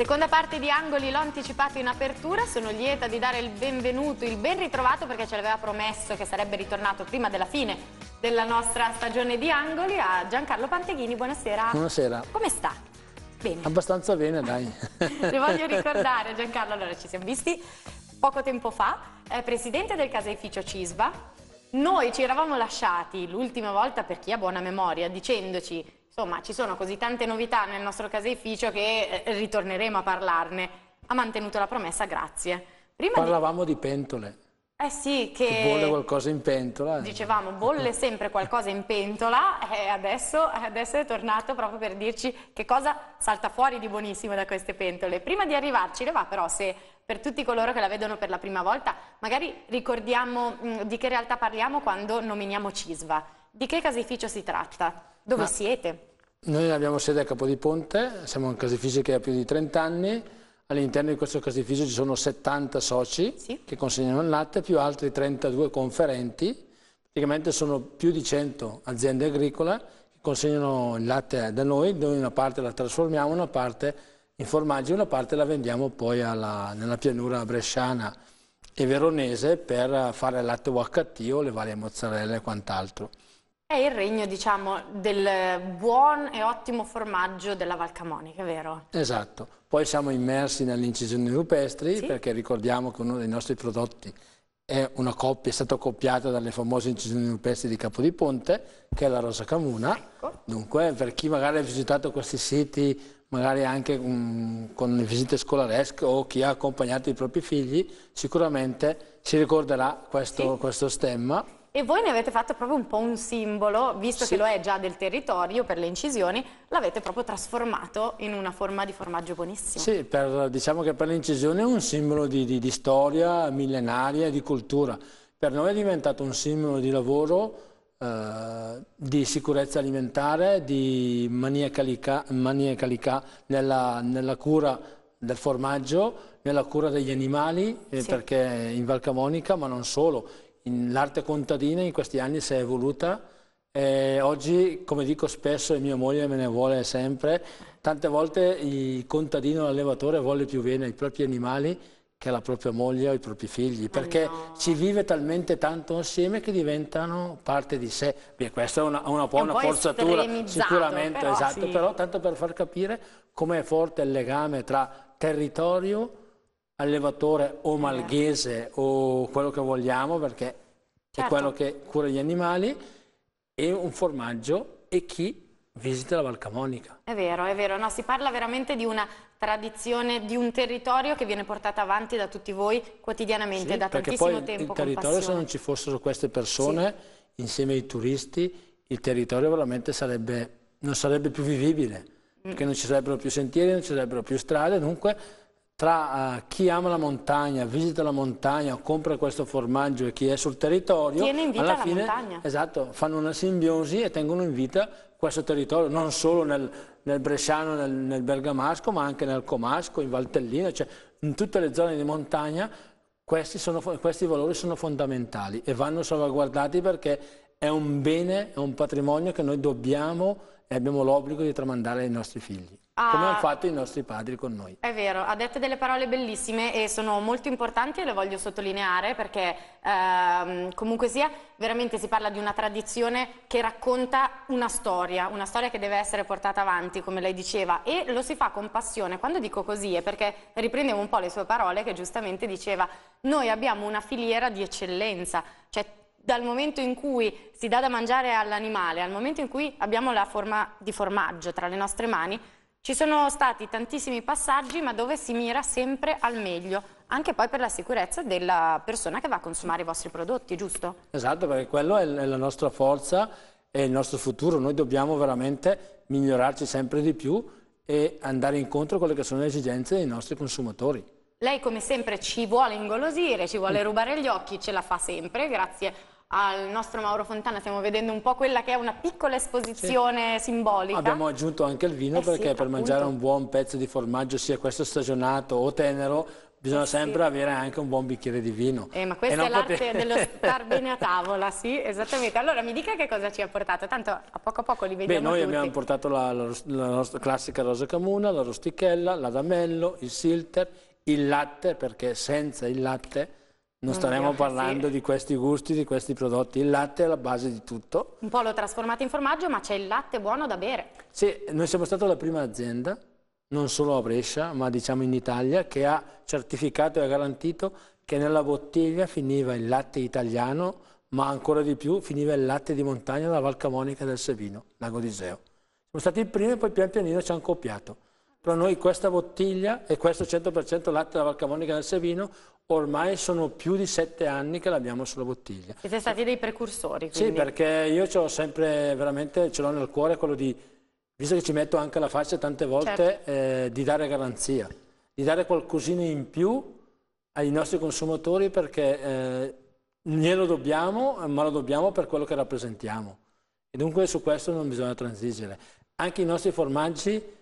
Seconda parte di Angoli, l'ho anticipato in apertura, sono lieta di dare il benvenuto, il ben ritrovato perché ce l'aveva promesso che sarebbe ritornato prima della fine della nostra stagione di Angoli a Giancarlo Panteghini, buonasera. Buonasera. Come sta? Bene. Abbastanza bene, dai. Le voglio ricordare Giancarlo, allora ci siamo visti poco tempo fa, è presidente del caseificio Cisva. Noi ci eravamo lasciati l'ultima volta per chi ha buona memoria dicendoci Insomma, ci sono così tante novità nel nostro caseificio che eh, ritorneremo a parlarne. Ha mantenuto la promessa, grazie. Prima Parlavamo di, di pentole. Eh sì, che... bolle qualcosa in pentola. Eh. Dicevamo, bolle sempre qualcosa in pentola e adesso, adesso, è tornato proprio per dirci che cosa salta fuori di buonissimo da queste pentole. Prima di arrivarci, le va però se per tutti coloro che la vedono per la prima volta, magari ricordiamo mh, mm, di che realtà parliamo quando nominiamo Cisva. Di che caseificio si tratta? Dove Ma siete? Noi abbiamo sede a Capodiponte, siamo un casifisio che ha più di 30 anni, all'interno di questo casifisio ci sono 70 soci sì. che consegnano il latte, più altri 32 conferenti, praticamente sono più di 100 aziende agricole che consegnano il latte da noi, noi una parte la trasformiamo, una parte in formaggio, una parte la vendiamo poi alla, nella pianura bresciana e veronese per fare latte UHT o le varie mozzarelle e quant'altro. È il regno, diciamo, del buon e ottimo formaggio della Val Camonica, vero? Esatto. Poi siamo immersi nelle incisioni rupestri sì? perché ricordiamo che uno dei nostri prodotti è, coppia, è stato accoppiato dalle famose incisioni rupestri di Capodiponte, che è la Rosa Camuna. Ecco. Dunque, per chi magari ha visitato questi siti, magari anche um, con le visite scolaresche o chi ha accompagnato i propri figli, sicuramente si ricorderà questo, sì? questo stemma e voi ne avete fatto proprio un po' un simbolo, visto sì. che lo è già del territorio per le incisioni, l'avete proprio trasformato in una forma di formaggio buonissimo. Sì, per, diciamo che per le incisioni è un simbolo di, di, di storia millenaria e di cultura. Per noi è diventato un simbolo di lavoro, eh, di sicurezza alimentare, di maniacalità nella, nella cura del formaggio, nella cura degli animali, eh, sì. perché in Valcamonica, ma non solo, l'arte contadina in questi anni si è evoluta e oggi, come dico spesso e mia moglie me ne vuole sempre, tante volte il contadino, l'allevatore vuole più bene ai propri animali che alla propria moglie o ai propri figli, ah, perché no. ci vive talmente tanto insieme che diventano parte di sé. Beh, questa è una, una buona un forzatura, sicuramente, però, esatto, sì. però tanto per far capire com'è forte il legame tra territorio allevatore o malghese o quello che vogliamo perché certo. è quello che cura gli animali e un formaggio e chi visita la Valcamonica. È vero, è vero, no, si parla veramente di una tradizione, di un territorio che viene portato avanti da tutti voi quotidianamente, sì, da tantissimo poi tempo. Il territorio se non ci fossero queste persone sì. insieme ai turisti, il territorio veramente sarebbe, non sarebbe più vivibile, mm. perché non ci sarebbero più sentieri, non ci sarebbero più strade, dunque tra eh, chi ama la montagna, visita la montagna, compra questo formaggio e chi è sul territorio, Tiene in vita alla fine, montagna. Esatto, fanno una simbiosi e tengono in vita questo territorio, non solo nel, nel Bresciano, nel, nel, Bergamasco, ma anche nel Comasco, in Valtellina, cioè in tutte le zone di montagna questi, sono, questi valori sono fondamentali e vanno salvaguardati perché è un bene, è un patrimonio che noi dobbiamo e abbiamo l'obbligo di tramandare ai nostri figli. Ah, come hanno fatto i nostri padri con noi. È vero, ha detto delle parole bellissime e sono molto importanti e le voglio sottolineare perché ehm, comunque sia veramente si parla di una tradizione che racconta una storia, una storia che deve essere portata avanti come lei diceva e lo si fa con passione. Quando dico così è perché riprendevo un po' le sue parole che giustamente diceva noi abbiamo una filiera di eccellenza, cioè dal momento in cui si dà da mangiare all'animale al momento in cui abbiamo la forma di formaggio tra le nostre mani, ci sono stati tantissimi passaggi ma dove si mira sempre al meglio, anche poi per la sicurezza della persona che va a consumare i vostri prodotti, giusto? Esatto, perché quello è la nostra forza e il nostro futuro, noi dobbiamo veramente migliorarci sempre di più e andare incontro a quelle che sono le esigenze dei nostri consumatori. Lei come sempre ci vuole ingolosire, ci vuole mm. rubare gli occhi, ce la fa sempre, grazie al nostro Mauro Fontana stiamo vedendo un po' quella che è una piccola esposizione sì. simbolica. Abbiamo aggiunto anche il vino eh perché sì, per appunto. mangiare un buon pezzo di formaggio, sia questo stagionato o tenero, bisogna eh sempre sì. avere anche un buon bicchiere di vino. Eh, ma questa è l'arte poter... dello star bene a tavola, sì, esattamente. Allora mi dica che cosa ci ha portato, tanto a poco a poco li vediamo Beh, noi tutti. abbiamo portato la, la, la, nostra classica rosa camuna, la rostichella, l'adamello, il silter, il latte, perché senza il latte non mm, staremo parlando sì. di questi gusti, di questi prodotti. Il latte è la base di tutto. Un po' lo trasformate in formaggio, ma c'è il latte buono da bere. Sì, noi siamo stata la prima azienda, non solo a Brescia, ma diciamo in Italia, che ha certificato e ha garantito che nella bottiglia finiva il latte italiano, ma ancora di più finiva il latte di montagna della Valcamonica del Sevino, Lago di Seo. Siamo stati i primi e poi pian pianino ci hanno copiato. Però noi questa bottiglia e questo 100% latte da Valcamonica del Sevino ormai sono più di sette anni che l'abbiamo sulla bottiglia. Siete stati dei precursori. Quindi. Sì, perché io ho sempre, veramente, ce l'ho nel cuore quello di, visto che ci metto anche la faccia tante volte, certo. eh, di dare garanzia, di dare qualcosina in più ai nostri consumatori perché eh, glielo dobbiamo, ma lo dobbiamo per quello che rappresentiamo. E dunque su questo non bisogna transigere. Anche i nostri formaggi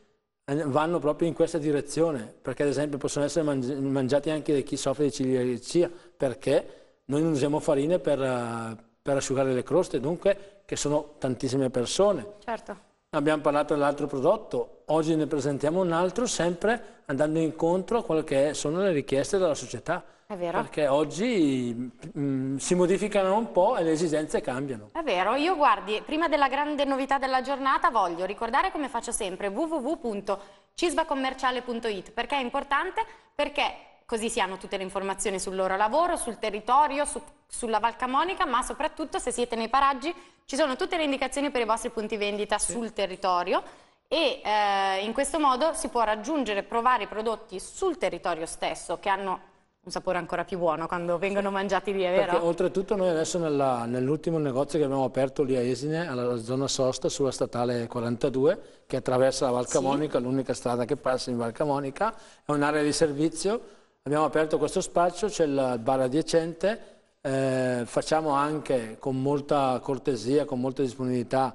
eh, vanno proprio in questa direzione, perché ad esempio possono essere mangi mangiati anche da chi soffre di celiachia, perché noi non usiamo farine per, eh, per asciugare le croste, dunque che sono tantissime persone. Certo abbiamo parlato dell'altro prodotto, oggi ne presentiamo un altro sempre andando incontro a quelle che sono le richieste della società. È vero. Perché oggi mh, mm, si modificano un po' e le esigenze cambiano. È vero, io guardi, prima della grande novità della giornata voglio ricordare come faccio sempre www.cisbacommerciale.it perché è importante perché così si hanno tutte le informazioni sul loro lavoro, sul territorio, su, sulla Camonica, ma soprattutto se siete nei paraggi ci sono tutte le indicazioni per i vostri punti vendita sì. sul territorio e eh, in questo modo si può raggiungere e provare i prodotti sul territorio stesso che hanno un sapore ancora più buono quando vengono mangiati lì, è vero? Perché oltretutto noi adesso nell'ultimo negozio che abbiamo aperto lì a Esine, alla zona sosta, sulla statale 42, che attraversa la Valcamonica, sì. l'unica strada che passa in Valcamonica, è un'area di servizio abbiamo aperto questo spazio, c'è la bar adiacente, eh, facciamo anche con molta cortesia, con molta disponibilità,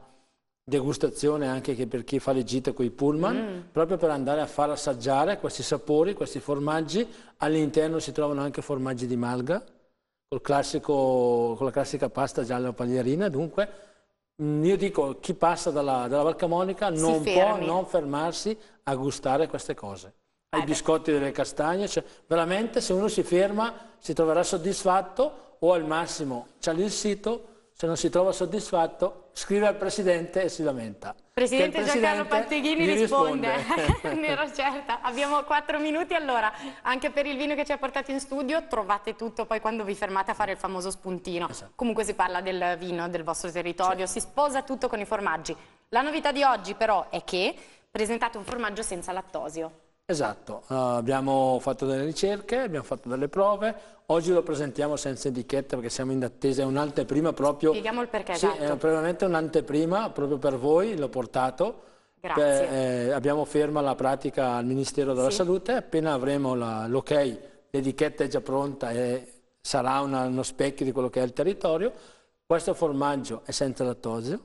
degustazione anche per chi fa le gite con i pullman, mm. proprio per andare a far assaggiare questi sapori, questi formaggi. All'interno si trovano anche formaggi di malga, classico, con la classica pasta gialla paglierina, dunque mm, io dico chi passa dalla, dalla Valcamonica non può non fermarsi a gustare queste cose ai biscotti delle castagne, cioè, veramente se uno si ferma si troverà soddisfatto o al massimo c'è lì il sito, se non si trova soddisfatto scrive al Presidente e si lamenta. Presidente, presidente Giancarlo Patteghini risponde, risponde. ne ero certa, abbiamo quattro minuti allora, anche per il vino che ci ha portato in studio trovate tutto poi quando vi fermate a fare il famoso spuntino, esatto. comunque si parla del vino del vostro territorio, certo. si sposa tutto con i formaggi, la novità di oggi però è che presentate un formaggio senza lattosio. Esatto, uh, abbiamo fatto delle ricerche, abbiamo fatto delle prove, oggi lo presentiamo senza etichetta perché siamo in attesa, è un'anteprima proprio... Spieghiamo il perché, Sì, esatto. è veramente un'anteprima proprio per voi, l'ho portato. Grazie. Per, eh, abbiamo ferma la pratica al Ministero della sì. Salute, appena avremo l'ok, okay, l'etichetta è già pronta e sarà una, uno specchio di quello che è il territorio, questo formaggio è senza lattosio.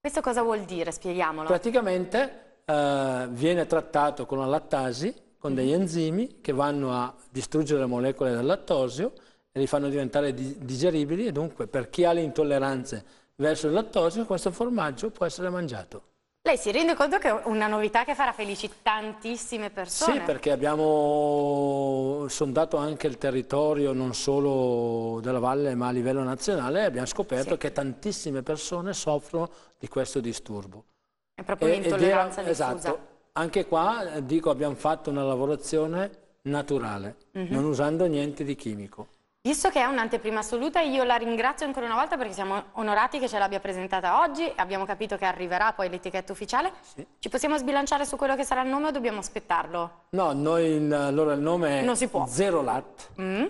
Questo cosa vuol dire? Spieghiamolo. Praticamente eh, viene trattato con la lattasi, con degli mhm. enzimi che vanno a distruggere le molecole del lattosio e li fanno diventare digeribili e dunque per chi ha le intolleranze verso il lattosio questo formaggio può essere mangiato. Lei si rende conto che è una novità che farà felici tantissime persone? Sì, perché abbiamo sondato anche il territorio non solo della valle ma a livello nazionale e abbiamo scoperto sì. che tantissime persone soffrono di questo disturbo. È proprio un'intolleranza diffusa. Esatto. Anche qua, eh, dico, abbiamo fatto una lavorazione naturale, uh mhm. -huh. non usando niente di chimico. Visto che è un'anteprima assoluta, io la ringrazio ancora una volta perché siamo onorati che ce l'abbia presentata oggi, abbiamo capito che arriverà poi l'etichetta ufficiale. Sì. Ci possiamo sbilanciare su quello che sarà il nome o dobbiamo aspettarlo? No, noi il, allora il nome è Zero Lat mm.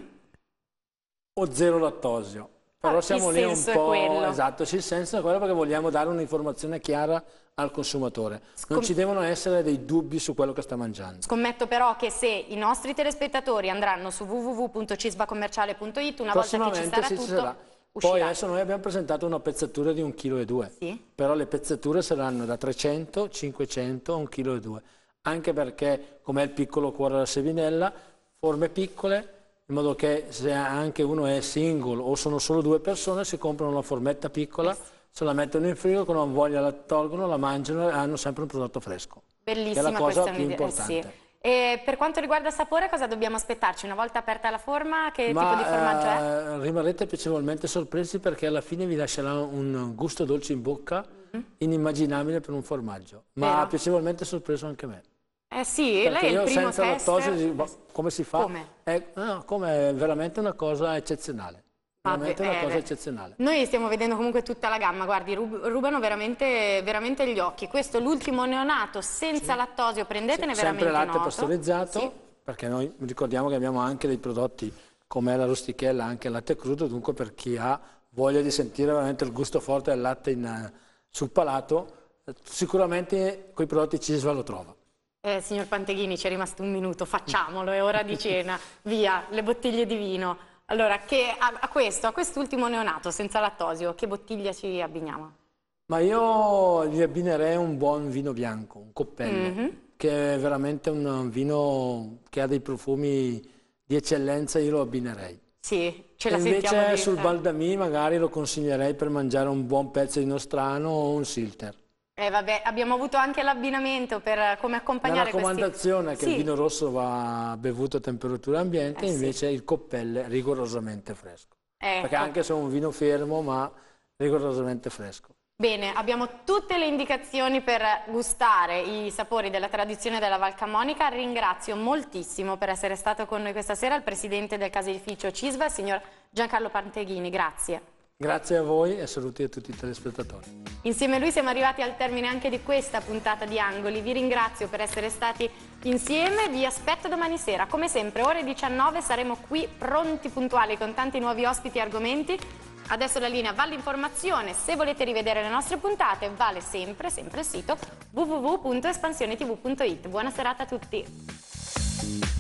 o Zero Lattosio. Però ah, siamo lì un po'... Quello. Esatto, sì, il senso è quello perché vogliamo dare un'informazione chiara al consumatore. Non ci devono essere dei dubbi su quello che sta mangiando. Scommetto però che se i nostri telespettatori andranno su www.cisbacommerciale.it una volta che ci sarà sì, tutto... Ci sarà. Uscirà. Poi adesso noi abbiamo presentato una pezzatura di 1,2 kg, sì. però le pezzature saranno da 300, 500 a 1,2 kg, anche perché, come è il piccolo cuore della seminella, forme piccole, in modo che se anche uno è single o sono solo due persone si comprano una formetta piccola, se la mettono in frigo, con non voglia la tolgono, la mangiano e hanno sempre un prodotto fresco. Bellissima che è la cosa più importante. Eh sì. E per quanto riguarda il sapore, cosa dobbiamo aspettarci? Una volta aperta la forma, che Ma, tipo di formaggio eh, è? rimarrete piacevolmente sorpresi perché alla fine vi lascerà un gusto dolce in bocca, mm -hmm. inimmaginabile per un formaggio. Ma Vero. piacevolmente sorpreso anche me. Eh sì, Perché lei è il primo senza tester... lattosio, come si fa? Come? È, eh, no, come è veramente una cosa eccezionale. Ah, veramente una eh, cosa eccezionale. Noi stiamo vedendo comunque tutta la gamma, guardi, rubano veramente, veramente gli occhi. Questo è l'ultimo neonato senza sì. lattosio, prendetene sì, veramente Sempre latte noto. pastorizzato, sì. perché noi ricordiamo che abbiamo anche dei prodotti come la rustichella, anche il latte crudo, dunque per chi ha voglia di sentire veramente il gusto forte del latte in, eh, sul palato, sicuramente quei prodotti Cisva lo trova. Eh, signor Panteghini, ci è rimasto un minuto, facciamolo, è ora di cena, via, le bottiglie di vino. Allora, che, a, a, questo, a quest'ultimo neonato senza lattosio, che bottiglia ci abbiniamo? Ma io gli abbinerei un buon vino bianco, un coppello, mm -hmm. che è veramente un vino che ha dei profumi di eccellenza, io lo abbinerei. Sì, ce la e Invece sul eh. Baldami magari lo consiglierei per mangiare un buon pezzo di nostrano o un silter. Eh vabbè, abbiamo avuto anche l'abbinamento per eh, come accompagnare questi... La raccomandazione questi... è che sì. il vino rosso va bevuto a temperatura ambiente, eh invece sì. il coppelle rigorosamente fresco. Ecco. Perché anche se è un vino fermo, ma rigorosamente fresco. Bene, abbiamo tutte le indicazioni per gustare i sapori della tradizione della Val Camonica. Ringrazio moltissimo per essere stato con noi questa sera il presidente del caseificio CISVA, signor Giancarlo Panteghini. Grazie. Grazie a voi e saluti a tutti i telespettatori. Insieme a lui siamo arrivati al termine anche di questa puntata di Angoli. Vi ringrazio per essere stati insieme, vi aspetto domani sera. Come sempre, ore 19 saremo qui pronti puntuali con tanti nuovi ospiti e argomenti. Adesso la linea va all'informazione. Se volete rivedere le nostre puntate, vale sempre, sempre il sito www.espansionetv.it. Buona serata a tutti.